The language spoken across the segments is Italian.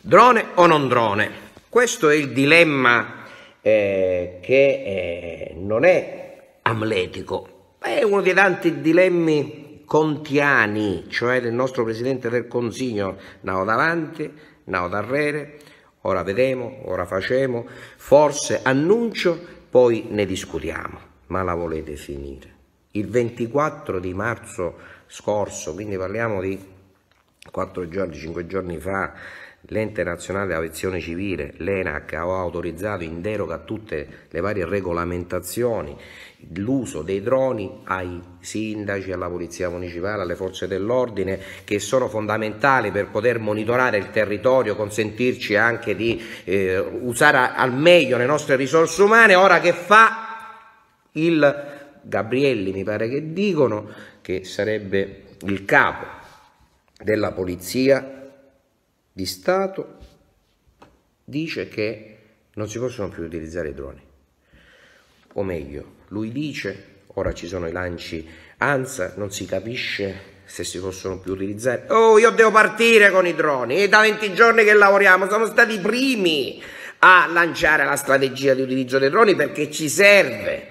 Drone o non drone? Questo è il dilemma eh, che eh, non è amletico, ma è uno dei tanti dilemmi contiani, cioè del nostro Presidente del Consiglio, nao davanti, nao darrere, ora vedremo, ora facemo, forse annuncio, poi ne discutiamo, ma la volete finire. Il 24 di marzo scorso, quindi parliamo di 4 giorni, 5 giorni fa, l'ente nazionale aviazione civile, l'ENAC, ha autorizzato in deroga a tutte le varie regolamentazioni l'uso dei droni ai sindaci, alla polizia municipale, alle forze dell'ordine che sono fondamentali per poter monitorare il territorio, consentirci anche di eh, usare al meglio le nostre risorse umane. Ora che fa il Gabrielli, mi pare che dicono, che sarebbe il capo della polizia di Stato dice che non si possono più utilizzare i droni. O meglio, lui dice, ora ci sono i lanci ANSA, non si capisce se si possono più utilizzare. Oh, io devo partire con i droni, è da 20 giorni che lavoriamo, siamo stati i primi a lanciare la strategia di utilizzo dei droni perché ci serve.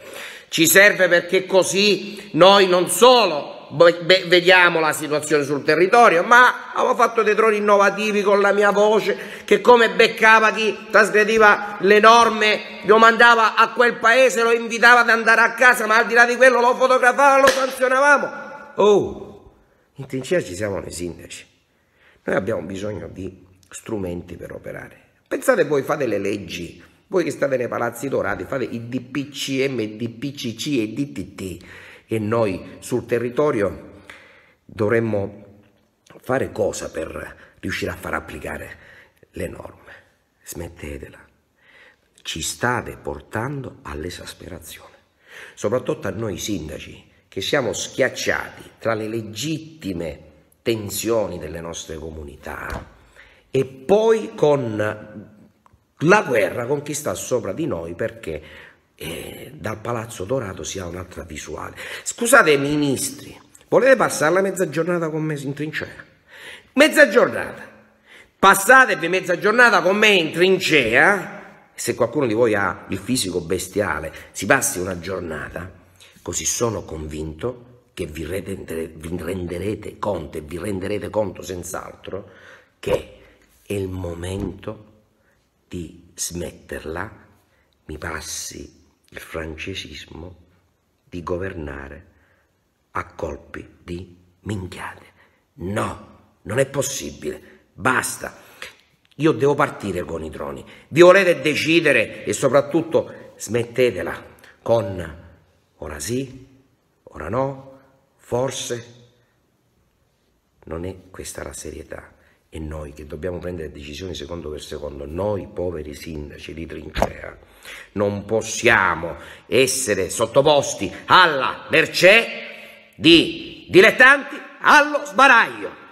Ci serve perché così noi non solo Beh, vediamo la situazione sul territorio, ma avevo fatto dei droni innovativi con la mia voce che come beccava chi trasgrediva le norme, lo mandava a quel paese, lo invitava ad andare a casa, ma al di là di quello lo fotografava, lo sanzionavamo. Oh, in trincea ci siamo noi sindaci. Noi abbiamo bisogno di strumenti per operare. Pensate voi, fate le leggi, voi che state nei palazzi dorati, fate i DPCM, DPCC e DTT e noi sul territorio dovremmo fare cosa per riuscire a far applicare le norme? Smettetela. Ci state portando all'esasperazione, soprattutto a noi sindaci che siamo schiacciati tra le legittime tensioni delle nostre comunità e poi con la guerra con chi sta sopra di noi perché eh, dal Palazzo Dorato si ha un'altra visuale. Scusate ministri, volete passare la mezza giornata con me in trincea? Mezza giornata. Passatevi mezza giornata con me in trincea. Se qualcuno di voi ha il fisico bestiale, si passi una giornata, così sono convinto che vi, rendere, vi renderete conto e vi renderete conto senz'altro che è il momento di smetterla, mi passi il francesismo di governare a colpi di minchiate. No, non è possibile, basta. Io devo partire con i droni. Vi volete decidere e soprattutto smettetela con ora sì, ora no, forse. Non è questa la serietà e noi che dobbiamo prendere decisioni secondo per secondo, noi poveri sindaci di Trincea, non possiamo essere sottoposti alla mercè di dilettanti allo sbaraglio.